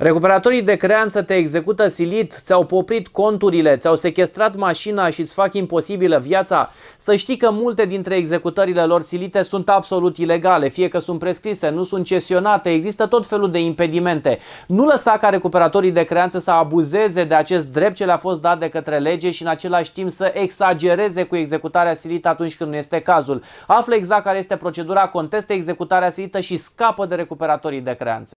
Recuperatorii de creanță te execută silit, ți-au poprit conturile, ți-au sequestrat mașina și îți fac imposibilă viața. Să știi că multe dintre executările lor silite sunt absolut ilegale, fie că sunt prescrise, nu sunt cesionate, există tot felul de impedimente. Nu lăsa ca recuperatorii de creanță să abuzeze de acest drept ce le-a fost dat de către lege și în același timp să exagereze cu executarea silită atunci când nu este cazul. Află exact care este procedura, contestă executarea silită și scapă de recuperatorii de creanță.